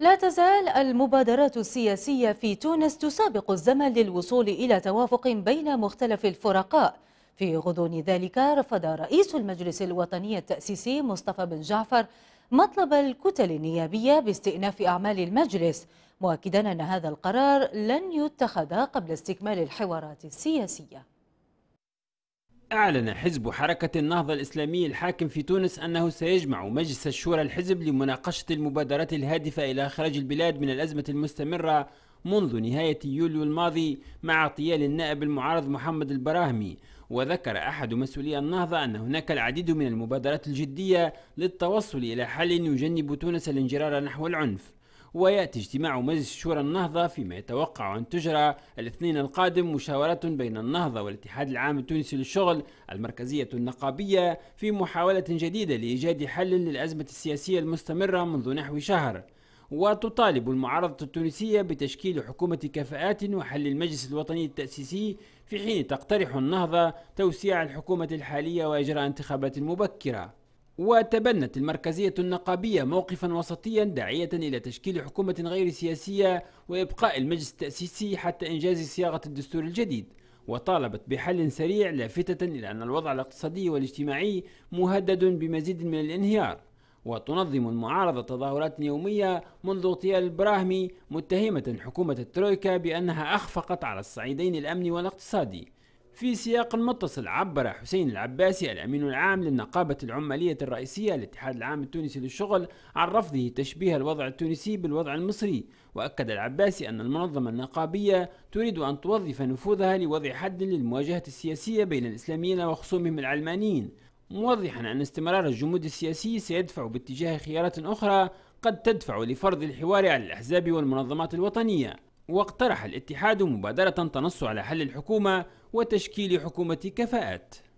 لا تزال المبادرات السياسية في تونس تسابق الزمن للوصول إلى توافق بين مختلف الفرقاء في غضون ذلك رفض رئيس المجلس الوطني التأسيسي مصطفى بن جعفر مطلب الكتل النيابية باستئناف أعمال المجلس مؤكدا أن هذا القرار لن يتخذ قبل استكمال الحوارات السياسية أعلن حزب حركة النهضة الإسلامي الحاكم في تونس أنه سيجمع مجلس الشورى الحزب لمناقشة المبادرات الهادفة إلى إخراج البلاد من الأزمة المستمرة منذ نهاية يوليو الماضي مع اغتيال النائب المعارض محمد البراهمي وذكر أحد مسؤولي النهضة أن هناك العديد من المبادرات الجدية للتوصل إلى حل يجنب تونس الانجرار نحو العنف ويأتي اجتماع مجلس شورى النهضة فيما يتوقع أن تجرى الاثنين القادم مشاورات بين النهضة والاتحاد العام التونسي للشغل المركزية النقابية في محاولة جديدة لإيجاد حل للأزمة السياسية المستمرة منذ نحو شهر وتطالب المعارضة التونسية بتشكيل حكومة كفاءات وحل المجلس الوطني التأسيسي في حين تقترح النهضة توسيع الحكومة الحالية وإجراء انتخابات مبكرة وتبنت المركزية النقابية موقفا وسطيا داعية إلى تشكيل حكومة غير سياسية وإبقاء المجلس التأسيسي حتى إنجاز صياغة الدستور الجديد وطالبت بحل سريع لافتة إلى أن الوضع الاقتصادي والاجتماعي مهدد بمزيد من الانهيار وتنظم المعارضة تظاهرات يومية منذ اغتيال البراهمي متهمة حكومة الترويكا بأنها أخفقت على الصعيدين الأمني والاقتصادي في سياق متصل عبر حسين العباسي الأمين العام للنقابة العمالية الرئيسية للاتحاد العام التونسي للشغل عن رفضه تشبيه الوضع التونسي بالوضع المصري وأكد العباسي أن المنظمة النقابية تريد أن توظف نفوذها لوضع حد للمواجهة السياسية بين الإسلاميين وخصومهم العلمانيين موضحا أن استمرار الجمود السياسي سيدفع باتجاه خيارات أخرى قد تدفع لفرض الحوار على الأحزاب والمنظمات الوطنية واقترح الاتحاد مبادرة تنص على حل الحكومة وتشكيل حكومة كفاءات